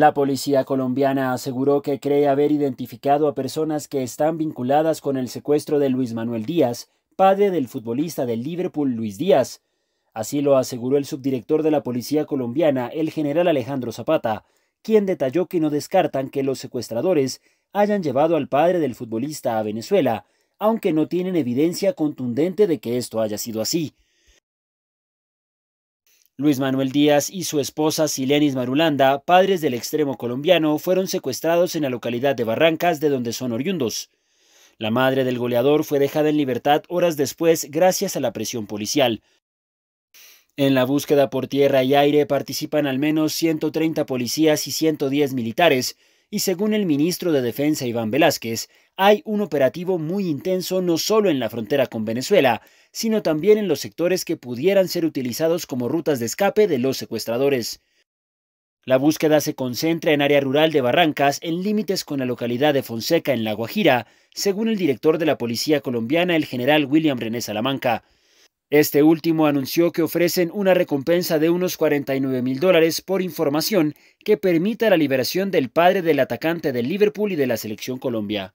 La policía colombiana aseguró que cree haber identificado a personas que están vinculadas con el secuestro de Luis Manuel Díaz, padre del futbolista del Liverpool Luis Díaz. Así lo aseguró el subdirector de la policía colombiana, el general Alejandro Zapata, quien detalló que no descartan que los secuestradores hayan llevado al padre del futbolista a Venezuela, aunque no tienen evidencia contundente de que esto haya sido así. Luis Manuel Díaz y su esposa Silenis Marulanda, padres del extremo colombiano, fueron secuestrados en la localidad de Barrancas, de donde son oriundos. La madre del goleador fue dejada en libertad horas después gracias a la presión policial. En la búsqueda por tierra y aire participan al menos 130 policías y 110 militares, y según el ministro de Defensa Iván Velázquez, hay un operativo muy intenso no solo en la frontera con Venezuela, sino también en los sectores que pudieran ser utilizados como rutas de escape de los secuestradores. La búsqueda se concentra en área rural de Barrancas, en límites con la localidad de Fonseca, en La Guajira, según el director de la Policía Colombiana, el general William René Salamanca. Este último anunció que ofrecen una recompensa de unos 49 mil dólares por información que permita la liberación del padre del atacante del Liverpool y de la selección Colombia.